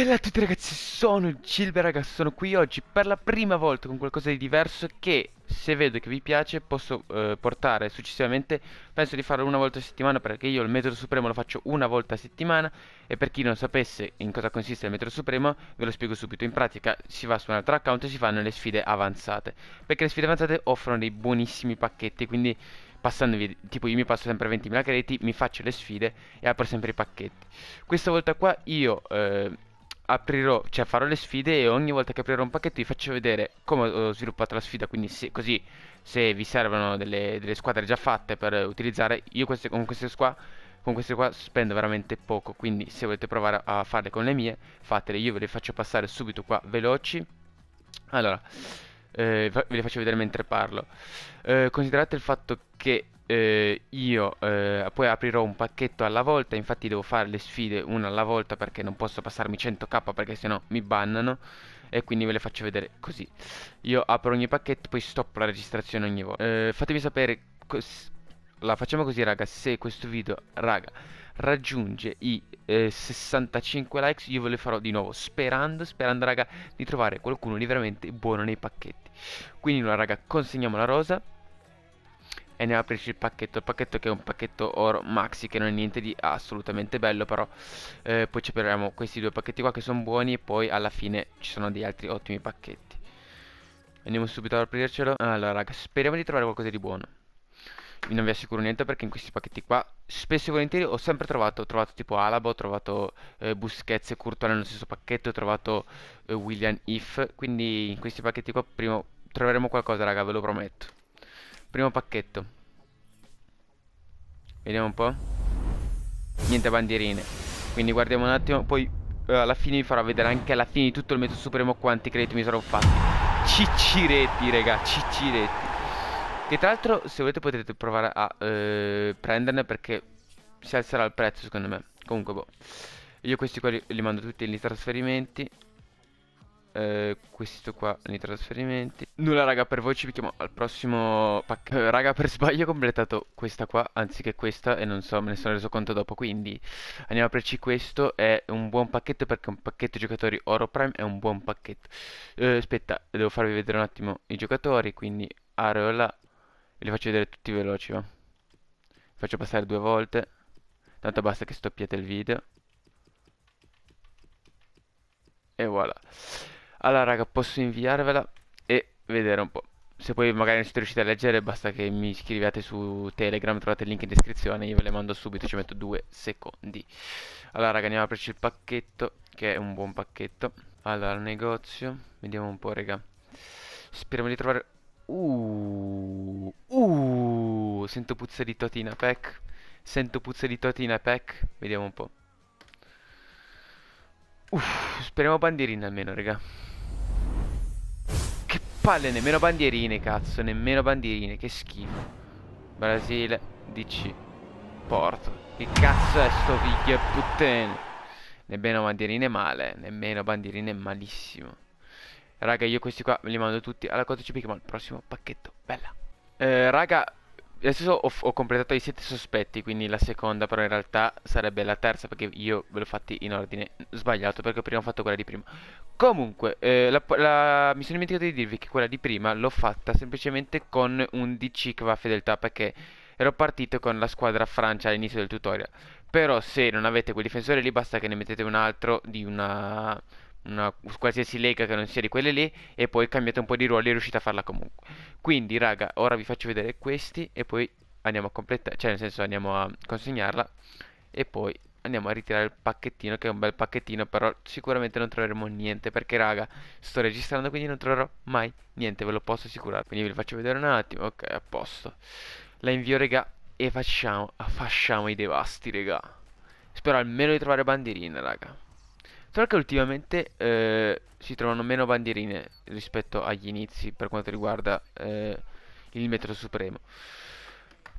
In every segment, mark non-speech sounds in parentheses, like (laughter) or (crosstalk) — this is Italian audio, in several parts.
Bella a tutti ragazzi, sono Gilbert ragazzi, sono qui oggi per la prima volta con qualcosa di diverso che se vedo che vi piace posso eh, portare successivamente penso di farlo una volta a settimana perché io il metodo supremo lo faccio una volta a settimana e per chi non sapesse in cosa consiste il metodo supremo ve lo spiego subito in pratica si va su un altro account e si fanno le sfide avanzate perché le sfide avanzate offrono dei buonissimi pacchetti quindi passandovi tipo io mi passo sempre 20.000 crediti mi faccio le sfide e apro sempre i pacchetti questa volta qua io eh, aprirò, cioè farò le sfide e ogni volta che aprirò un pacchetto vi faccio vedere come ho sviluppato la sfida, quindi se, così se vi servono delle, delle, squadre già fatte per utilizzare, io queste, con, queste qua, con queste qua spendo veramente poco, quindi se volete provare a farle con le mie, fatele, io ve le faccio passare subito qua veloci. Allora, eh, ve le faccio vedere mentre parlo. Eh, considerate il fatto che eh, io eh, poi aprirò un pacchetto alla volta, infatti devo fare le sfide una alla volta perché non posso passarmi 100k perché sennò mi bannano e quindi ve le faccio vedere così. Io apro ogni pacchetto, poi stop la registrazione ogni volta. Eh, fatemi sapere la facciamo così raga, se questo video raga raggiunge i 65 eh, likes io ve le farò di nuovo sperando, sperando raga di trovare qualcuno di veramente buono nei pacchetti. Quindi raga, consegniamo la rosa e andiamo a aprirci il pacchetto il pacchetto che è un pacchetto oro maxi che non è niente di assolutamente bello però eh, poi ci prenderemo questi due pacchetti qua che sono buoni e poi alla fine ci sono degli altri ottimi pacchetti andiamo subito ad aprircelo allora raga speriamo di trovare qualcosa di buono non vi assicuro niente perché in questi pacchetti qua spesso e volentieri ho sempre trovato, ho trovato tipo Alaba, ho trovato eh, Busquets e Courtois nello stesso pacchetto, ho trovato eh, William If, quindi in questi pacchetti qua prima troveremo qualcosa raga, ve lo prometto. Primo pacchetto. Vediamo un po'. Niente bandierine. Quindi guardiamo un attimo. Poi eh, alla fine vi farò vedere anche alla fine di tutto il metodo supremo quanti crediti mi sarò fatti. Cicciretti, raga, cicciretti. Che tra l'altro, se volete potete provare a eh, prenderne perché si alzerà il prezzo, secondo me. Comunque, boh. Io questi qua li, li mando tutti nei trasferimenti. Eh, questo qua nei trasferimenti. Nulla raga, per voi ci vediamo al prossimo pack. Eh, raga, per sbaglio ho completato questa qua anziché questa e non so, me ne sono reso conto dopo. Quindi andiamo a aprirci questo. È un buon pacchetto perché un pacchetto giocatori Oro Prime è un buon pacchetto. Eh, aspetta, devo farvi vedere un attimo i giocatori, quindi Areola. Ve li faccio vedere tutti veloci, va. faccio passare due volte. Tanto basta che stoppiate il video. E voilà. Allora raga posso inviarvela e vedere un po' Se poi magari non siete riusciti a leggere basta che mi scriviate su Telegram Trovate il link in descrizione Io ve le mando subito ci metto due secondi Allora raga andiamo a aprirci il pacchetto Che è un buon pacchetto Allora negozio Vediamo un po' raga Speriamo di trovare Uh, uh, sento puzza di totina pack. Sento puzza di totina pack. Vediamo un po'. Uff, speriamo bandierine almeno, raga. Che palle, nemmeno bandierine, cazzo. Nemmeno bandierine, che schifo. Brasile, DC, Porto. Che cazzo è sto figlio e puttane? Nemmeno bandierine male, nemmeno bandierine malissimo. Raga, io questi qua me li mando tutti alla 14 Pikmin, prossimo pacchetto. Bella. Eh, raga, Adesso ho, ho completato i sette sospetti, quindi la seconda, però in realtà sarebbe la terza perché io ve l'ho fatti in ordine sbagliato perché prima ho fatto quella di prima. Comunque, eh, la, la, mi sono dimenticato di dirvi che quella di prima l'ho fatta semplicemente con un DC che va a fedeltà perché ero partito con la squadra Francia all'inizio del tutorial. Però se non avete quel difensore lì basta che ne mettete un altro di una una qualsiasi lega che non sia di quelle lì e poi cambiate un po' di ruoli e riuscite a farla comunque. Quindi raga, ora vi faccio vedere questi e poi andiamo a completare, cioè nel senso andiamo a consegnarla e poi andiamo a ritirare il pacchettino che è un bel pacchettino però sicuramente non troveremo niente perché raga sto registrando quindi non troverò mai niente ve lo posso assicurare quindi vi faccio vedere un attimo ok a posto la invio raga e facciamo facciamo i devasti raga spero almeno di trovare bandierina raga Solo che ultimamente eh, si trovano meno bandierine rispetto agli inizi per quanto riguarda eh, il metro supremo.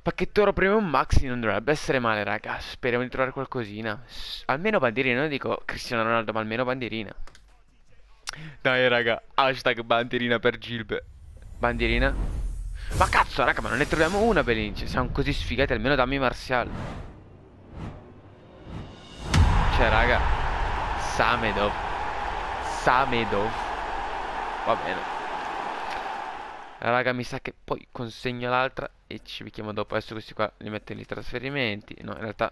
Pacchetto oro premium maxi non dovrebbe essere male, raga. Speriamo di trovare qualcosina. almeno bandierina, non dico Cristiano Ronaldo, ma almeno bandierina. Dai, raga, hashtag bandierina per Gilbe. Bandierina? Ma cazzo, raga, ma non ne troviamo una, Belince. Siamo così sfigati, almeno dammi Martial. Cioè, raga. Samedov Samedov Va bene Raga mi sa che poi consegno l'altra E ci vediamo dopo Adesso questi qua li metto in lista trasferimenti No in realtà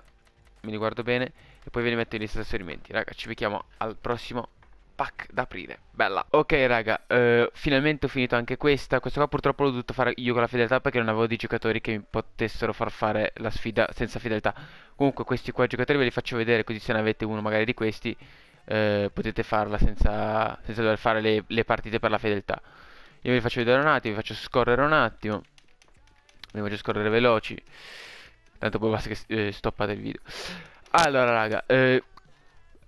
mi riguardo bene E poi ve li metto in lista trasferimenti Raga ci vediamo al prossimo pack d'aprile Bella Ok raga eh, Finalmente ho finito anche questa Questa qua purtroppo l'ho dovuto fare io con la fedeltà Perché non avevo dei giocatori che mi potessero far fare la sfida senza fedeltà Comunque questi qua giocatori ve li faccio vedere Così se ne avete uno magari di questi eh, potete farla senza, senza dover fare le, le, partite per la fedeltà. Io vi faccio vedere un attimo, vi faccio scorrere un attimo, vi faccio scorrere veloci, tanto poi basta che eh, stoppate il video. Allora raga, eh,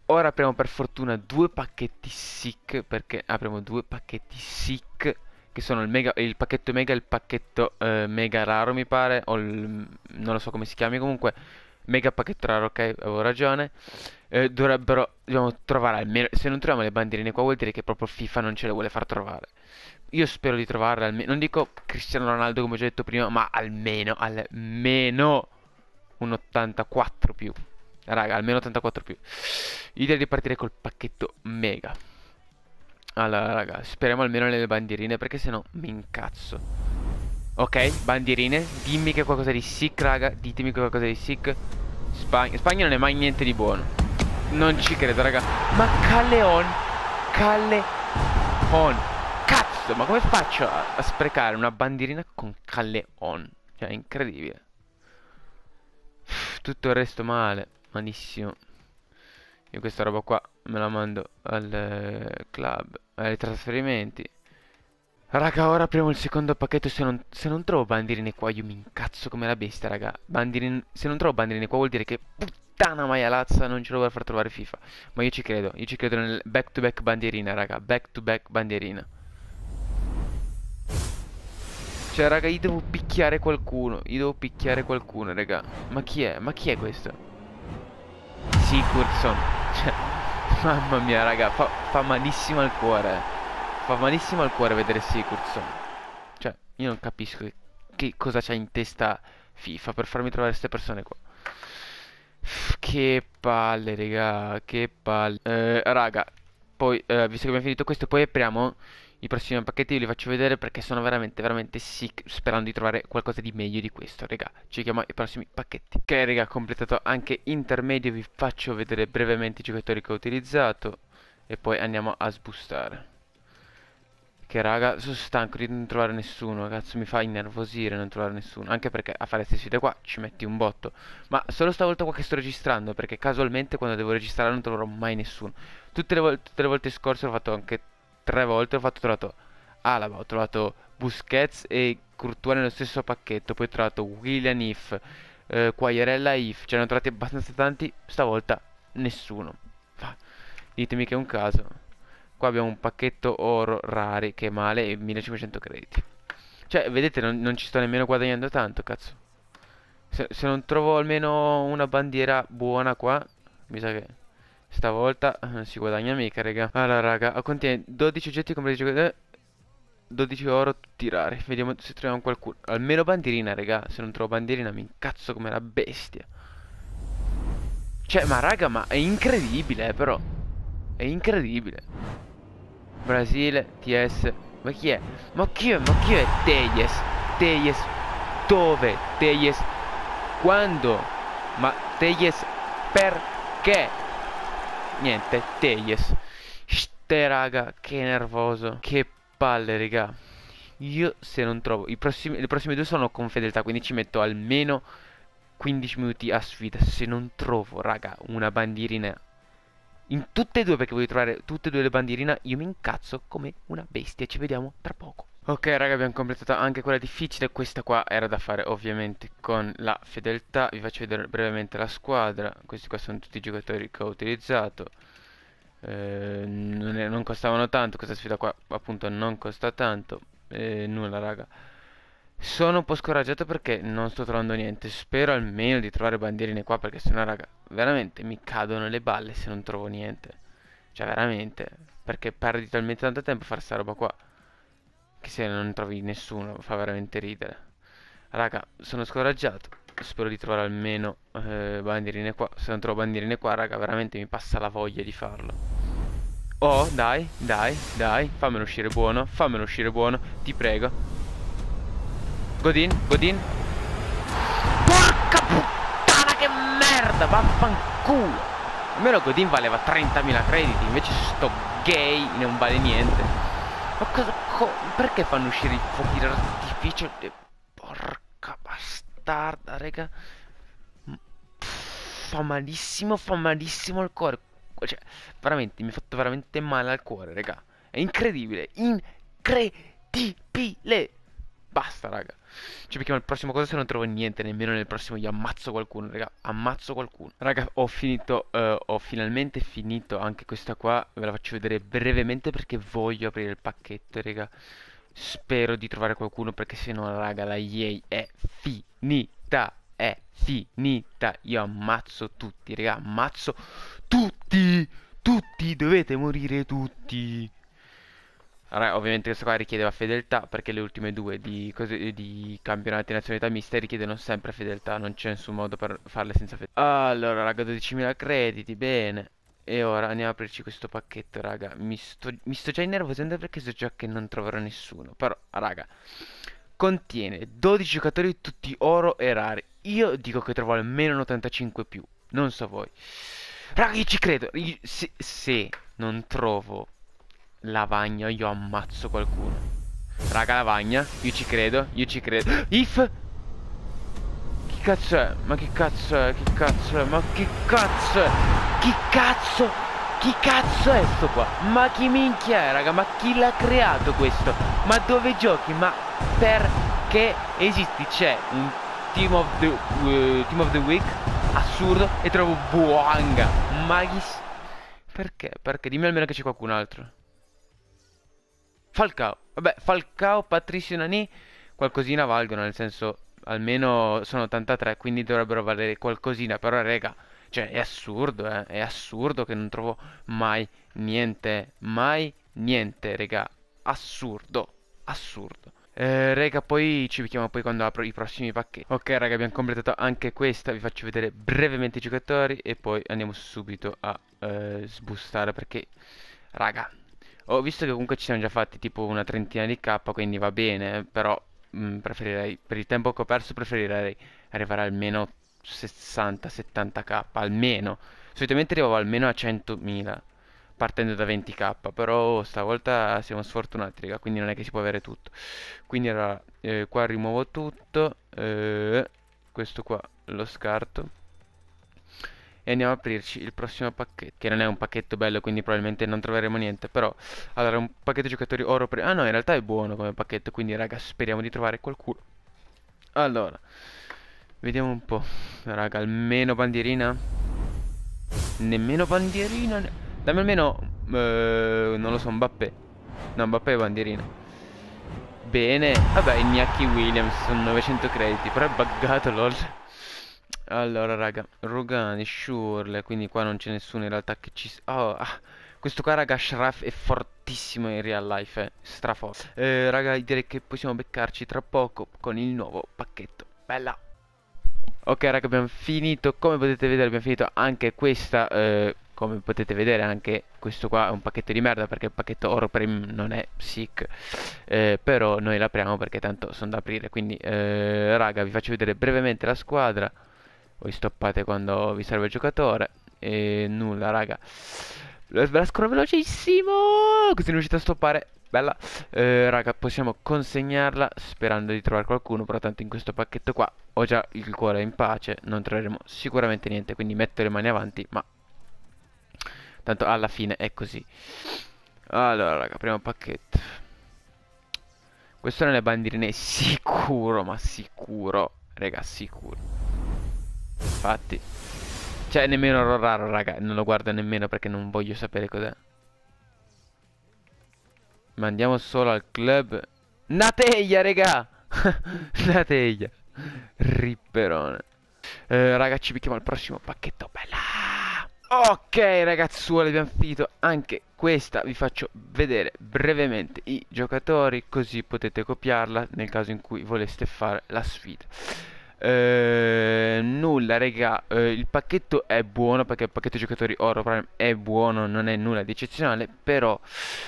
ora apriamo per fortuna due pacchetti sick. perché apriamo due pacchetti sick. che sono il, mega, il, pacchetto mega e il pacchetto eh, mega raro mi pare o il, non lo so come si chiami comunque Mega pacchetto raro, ok, avevo ragione. Eh, dovrebbero dobbiamo trovare almeno. Se non troviamo le bandierine qua, vuol dire che proprio FIFA non ce le vuole far trovare. Io spero di trovarle almeno. Non dico Cristiano Ronaldo come ho già detto prima, ma almeno, almeno un 84 più. Raga, almeno 84 più. Idea di partire col pacchetto Mega. Allora, raga, speriamo almeno nelle bandierine perché sennò mi incazzo. Ok, bandierine. Dimmi che qualcosa di sick, raga. Ditemi che qualcosa di sick. Spagna. Spagna non è mai niente di buono. Non ci credo, raga. Ma Calleon. Calleon. Cazzo, ma come faccio a, a sprecare una bandierina con Calleon? Cioè, è incredibile. Tutto il resto male. Malissimo. Io questa roba qua me la mando al eh, club, ai trasferimenti. Raga, ora apriamo il secondo pacchetto. Se non, se non trovo bandierine qua, io mi incazzo come la bestia, raga. Bandirine, se non trovo bandierine qua, vuol dire che puttana maialazza non ce lo vuole far trovare FIFA. Ma io ci credo, io ci credo nel back to back bandierina, raga. Back to back bandierina. Cioè, raga, io devo picchiare qualcuno. Io devo picchiare qualcuno, raga. Ma chi è? Ma chi è questo? Sigurdsson. (laughs) Cioè, mamma mia, raga, fa, fa malissimo al cuore. Fa malissimo al cuore vedere Sigurdsson. Cioè, io non capisco che, cosa c'ha in testa FIFA per farmi trovare queste persone qua. Che palle, raga, che palle. Eh, raga, poi, eh, visto che abbiamo finito questo, poi apriamo i prossimi pacchetti, li faccio vedere perché sono veramente, veramente sick, sperando di trovare qualcosa di meglio di questo, raga. Ci vediamo ai prossimi pacchetti. Ok, raga, completato anche intermedio, vi faccio vedere brevemente i giocatori che ho utilizzato e poi andiamo a sbustare. Che raga, sono stanco di non trovare nessuno, cazzo mi fa innervosire non trovare nessuno, anche perché a fare queste sfide qua ci metti un botto. Ma solo stavolta qua che sto registrando, perché casualmente quando devo registrare non troverò mai nessuno. Tutte le, vo tutte le volte scorse l'ho fatto anche tre volte, ho fatto ho trovato Alaba, ho trovato Busquets e Courtois nello stesso pacchetto, poi ho trovato William If, eh, Quagliarella If, ce ne ho trovati abbastanza tanti, stavolta nessuno. Ditemi che è un caso qua abbiamo un pacchetto oro rari che male 1500 crediti cioè vedete non, non, ci sto nemmeno guadagnando tanto cazzo se, se, non trovo almeno una bandiera buona qua mi sa che stavolta non eh, si guadagna mica raga allora raga contiene 12 oggetti come compresi 12 oro tutti rari vediamo se troviamo qualcuno almeno bandierina raga se non trovo bandierina mi incazzo come una bestia cioè ma raga ma è incredibile eh, però è incredibile Brasile, TS. Ma chi è? Ma chi è? Ma chi è? Tejes. Tejes. Dove? Tejes. Quando? Ma Tejes perché? Niente, Tejes. Ste raga, che nervoso. Che palle, raga. Io se non trovo... I Prossimi, le prossime due sono con fedeltà, quindi ci metto almeno 15 minuti a sfida. Se non trovo, raga, una bandierina in tutte e due perché voglio trovare tutte e due le bandierine, io mi incazzo come una bestia, ci vediamo tra poco. Ok raga abbiamo completato anche quella difficile, questa qua era da fare ovviamente con la fedeltà, vi faccio vedere brevemente la squadra, questi qua sono tutti i giocatori che ho utilizzato, eh, non, è, non costavano tanto, questa sfida qua appunto non costa tanto, eh, nulla raga. Sono un po' scoraggiato perché non sto trovando niente. Spero almeno di trovare bandierine qua perché sennò raga, veramente mi cadono le balle se non trovo niente. Cioè veramente, perché perdi talmente tanto tempo a fare sta roba qua. Che se non trovi nessuno fa veramente ridere. Raga, sono scoraggiato. Spero di trovare almeno eh, bandierine qua. Se non trovo bandierine qua, raga, veramente mi passa la voglia di farlo. Oh, dai, dai, dai, fammelo uscire buono, fammelo uscire buono, ti prego. Godin, Godin. Porca puttana che merda, vaffanculo. Almeno Godin valeva 30.000 crediti, invece sto gay non vale niente. Ma cosa... Co perché fanno uscire i fuochi d'artificio? Eh, porca bastarda, raga. Mm, fa malissimo, fa malissimo al cuore. Cioè, veramente, mi ha fatto veramente male al cuore, raga. È incredibile, incredibile. Basta, raga. Cioè, perché il prossimo cosa se non trovo niente, nemmeno nel prossimo io ammazzo qualcuno, raga, ammazzo qualcuno. Raga, ho finito, uh, ho finalmente finito anche questa qua, ve la faccio vedere brevemente perché voglio aprire il pacchetto, raga. Spero di trovare qualcuno perché se no, raga, la yay è finita, è finita. Io ammazzo tutti, raga, ammazzo tutti, tutti, dovete morire tutti. Allora, ovviamente questo qua richiedeva fedeltà perché le ultime due di, cose, di campionati nazionalità miste richiedono sempre fedeltà, non c'è nessun modo per farle senza fedeltà. Allora, raga, 12.000 crediti, bene. E ora andiamo a aprirci questo pacchetto, raga. Mi sto, mi sto già innervosendo perché so già che non troverò nessuno. Però, raga, contiene 12 giocatori tutti oro e rari. Io dico che trovo almeno 85 più, non so voi. Raga, io ci credo. Io, se, se non trovo Lavagna, io ammazzo qualcuno. Raga, lavagna, io ci credo, io ci credo. (gasps) If! Chi cazzo è? Ma che cazzo è? Che cazzo è? Ma che cazzo è? Chi cazzo? Chi cazzo è sto qua? Ma chi minchia è, raga? Ma chi l'ha creato questo? Ma dove giochi? Ma perché esisti? C'è un team of the, uh, team of the Week assurdo e trovo Buanga. Magis. Perché? Perché? Dimmi almeno che c'è qualcun altro. Falcao. Vabbè, Falcao, Patricio Nani qualcosina valgono, nel senso almeno sono 83, quindi dovrebbero valere qualcosina, però rega, cioè è assurdo, eh? è assurdo che non trovo mai niente, mai niente, rega, assurdo, assurdo. Eh, rega, poi ci vediamo poi quando apro i prossimi pacchetti. Ok, raga, abbiamo completato anche questa. Vi faccio vedere brevemente i giocatori e poi andiamo subito a eh, sbustare perché, raga, ho visto che comunque ci siamo già fatti tipo una trentina di K, quindi va bene, però mh, mm, preferirei, per il tempo che ho perso, preferirei arrivare almeno 60-70K, almeno. Solitamente arrivavo almeno a 100.000, partendo da 20K, però stavolta siamo sfortunati, raga, quindi non è che si può avere tutto. Quindi allora, eh, qua rimuovo tutto, eh, questo qua lo scarto e andiamo a aprirci il prossimo pacchetto che non è un pacchetto bello quindi probabilmente non troveremo niente però allora un pacchetto giocatori oro per... ah no in realtà è buono come pacchetto quindi raga speriamo di trovare qualcuno allora vediamo un po' raga almeno bandierina nemmeno bandierina ne... dammi almeno eh, non lo so un bappè no un bappè è bandierina Bene, vabbè, gnocchi Williams sono 900 crediti, però è buggato lol. Allora raga Rogani, Shurle Quindi qua non c'è nessuno in realtà che ci... Oh, ah, questo qua raga Shraf è fortissimo in real life eh. Straforte eh, Raga direi che possiamo beccarci tra poco Con il nuovo pacchetto Bella Ok raga abbiamo finito Come potete vedere abbiamo finito anche questa eh, Come potete vedere anche questo qua è un pacchetto di merda Perché il pacchetto oro Prime non è sick eh, Però noi l'apriamo perché tanto sono da aprire Quindi eh, raga vi faccio vedere brevemente la squadra voi stoppate quando vi serve il giocatore e nulla raga ve velocissimo così non riuscite a stoppare bella eh, raga possiamo consegnarla sperando di trovare qualcuno però tanto in questo pacchetto qua ho già il cuore in pace non troveremo sicuramente niente quindi metto le mani avanti ma tanto alla fine è così allora raga primo pacchetto questo non è bandierine sicuro ma sicuro raga sicuro infatti. Cioè, nemmeno Roraro, raga, non lo guardo nemmeno perché non voglio sapere cos'è. Ma andiamo solo al club. Nateglia, raga! (laughs) Nateglia. Ripperone. Eh, raga, ci becchiamo al prossimo pacchetto. Bella! Ok ragazzuoli abbiamo finito anche questa Vi faccio vedere brevemente i giocatori Così potete copiarla nel caso in cui voleste fare la sfida eh, nulla raga eh, il pacchetto è buono perché il pacchetto giocatori oro prime è buono non è nulla di eccezionale però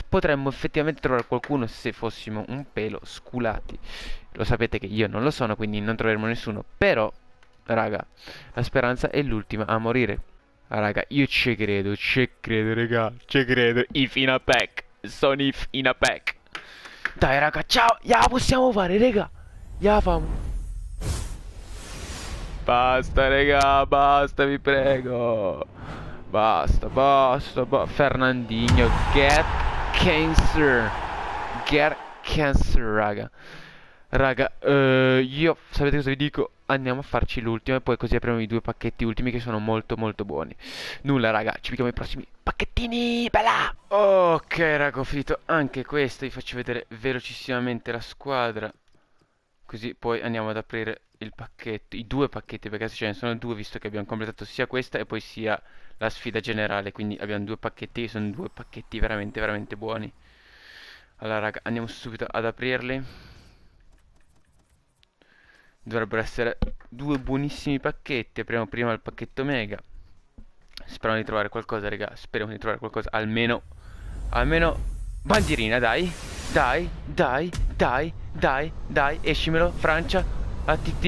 potremmo effettivamente trovare qualcuno se fossimo un pelo sculati lo sapete che io non lo sono quindi non troveremo nessuno però raga la speranza è l'ultima a morire raga io ci credo ci credo raga ci credo if in a pack sono if in a pack dai raga ciao ya possiamo fare raga ya famo Basta, raga, basta, vi prego. Basta, basta, basta. Fernandinho, get cancer. Get cancer, raga. Raga, uh, io, sapete cosa vi dico? Andiamo a farci l'ultimo e poi così apriamo i due pacchetti ultimi che sono molto molto buoni. Nulla, raga, ci vediamo ai prossimi pacchettini, bella! Ok, raga, ho finito anche questo. Vi faccio vedere velocissimamente la squadra. Così poi andiamo ad aprire il pacchetto, i due pacchetti, perché ce ne sono due, visto che abbiamo completato sia questa e poi sia la sfida generale, quindi abbiamo due pacchetti che sono due pacchetti veramente, veramente buoni. Allora raga, andiamo subito ad aprirli. Dovrebbero essere due buonissimi pacchetti, apriamo prima il pacchetto mega. Speriamo di trovare qualcosa, raga, speriamo di trovare qualcosa, almeno, almeno bandierina, dai, dai, dai, dai, dai, dai, escimelo, Francia, ATT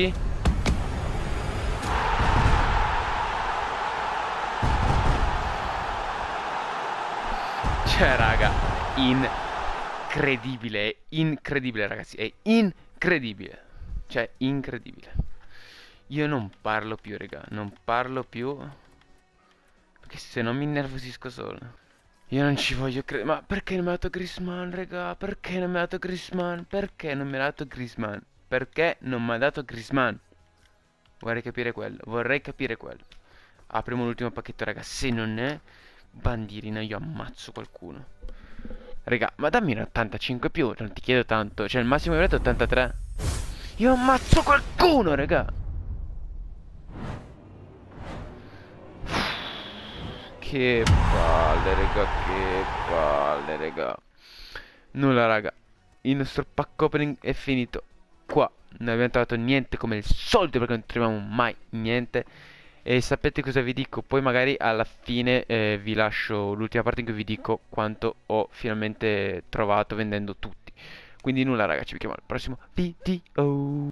Cioè raga Incredibile È incredibile ragazzi È incredibile Cioè incredibile Io non parlo più raga Non parlo più Perché se no mi innervosisco solo io non ci voglio credere. Ma perché non mi ha dato Grisman, raga? Perché non mi ha dato Grisman? Perché non mi ha dato Grisman? Perché non mi ha dato Grisman? Vorrei capire quello. Vorrei capire quello. Apriamo l'ultimo pacchetto, raga. Se non è bandirina, io ammazzo qualcuno. Raga, ma dammi un 85 più. Non ti chiedo tanto. Cioè, il massimo che ho è 83. Io ammazzo qualcuno, raga. Che palle, raga. Che palle, raga. Nulla, raga. Il nostro pack opening è finito qua non abbiamo trovato niente come il solito perché non troviamo mai niente e sapete cosa vi dico poi magari alla fine eh, vi lascio l'ultima parte in cui vi dico quanto ho finalmente trovato vendendo tutti quindi nulla ragazzi vi chiamo al prossimo video